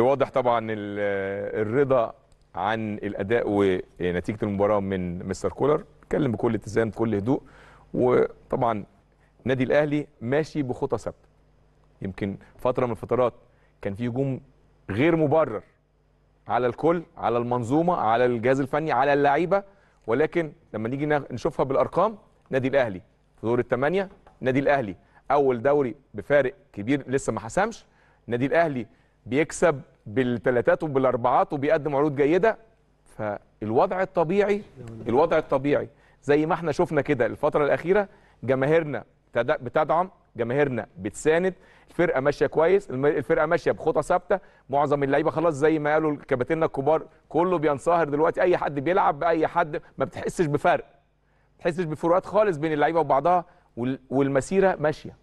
واضح طبعا الرضا عن الاداء ونتيجه المباراه من مستر كولر اتكلم بكل اتزان بكل هدوء وطبعا نادي الاهلي ماشي بخطى ثابته يمكن فتره من الفترات كان في هجوم غير مبرر على الكل على المنظومه على الجهاز الفني على اللعيبه ولكن لما نيجي نشوفها بالارقام نادي الاهلي في دور الثمانيه نادي الاهلي اول دوري بفارق كبير لسه ما حسمش نادي الاهلي بيكسب بالثلاثات وبالاربعات وبيقدم عروض جيده فالوضع الطبيعي الوضع الطبيعي زي ما احنا شفنا كده الفتره الاخيره جماهيرنا بتدعم جماهيرنا بتساند الفرقه ماشيه كويس الفرقه ماشيه بخطى ثابته معظم اللعيبه خلاص زي ما قالوا كباتنة الكبار كله بينصهر دلوقتي اي حد بيلعب باي حد ما بتحسش بفرق ما بتحسش بفروقات خالص بين اللعيبه وبعضها والمسيره ماشيه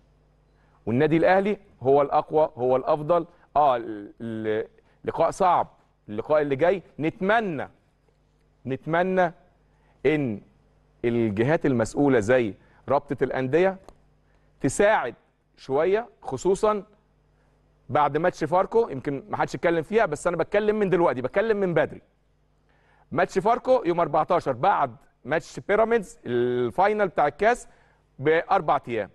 والنادي الاهلي هو الاقوى هو الافضل اه لقاء صعب اللقاء اللي جاي نتمنى نتمنى ان الجهات المسؤوله زي رابطه الانديه تساعد شويه خصوصا بعد ماتش فاركو يمكن ما حدش يتكلم فيها بس انا بتكلم من دلوقتي بتكلم من بدري ماتش فاركو يوم 14 بعد ماتش بيراميدز الفاينل بتاع الكاس باربع ايام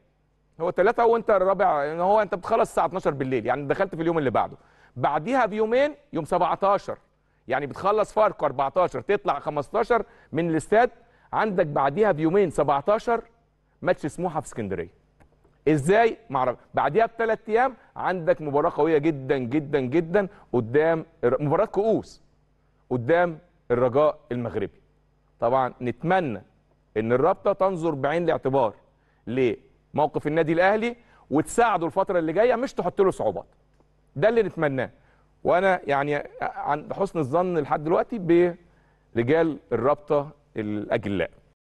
هو ثلاثة وانت الرابع يعني هو انت بتخلص الساعة 12 بالليل يعني دخلت في اليوم اللي بعده بعديها بيومين يوم 17 يعني بتخلص فاركو 14 تطلع 15 من الاستاد عندك بعديها بيومين 17 ماتش سموحه في اسكندريه ازاي مع بعديها بثلاث ايام عندك مباراه قويه جدا جدا جدا قدام مباراه كؤوس قدام الرجاء المغربي طبعا نتمنى ان الرابطه تنظر بعين الاعتبار ليه موقف النادي الاهلي وتساعده الفتره اللي جايه مش تحط له صعوبات ده اللي نتمناه وانا يعني عن حسن الظن لحد دلوقتي برجال الرابطه الاجلاء